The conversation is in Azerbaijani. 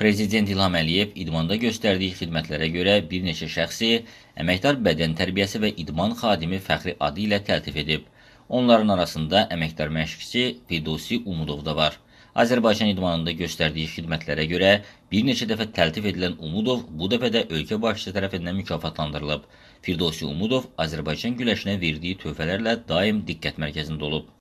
Prezident İlham Əliyev idmanda göstərdiyi xidmətlərə görə bir neçə şəxsi əməkdar bədən tərbiyəsi və idman xadimi fəxri adı ilə təltif edib. Onların arasında əməkdar məşqçi Fidosi Umudov da var. Azərbaycan idmanında göstərdiyi xidmətlərə görə bir neçə dəfə təltif edilən Umudov bu dəfə də ölkə başçısı tərəfindən mükafatlandırılıb. Firdosi Umudov Azərbaycan güləşinə verdiyi tövbələrlə daim diqqət mərkəzində olub.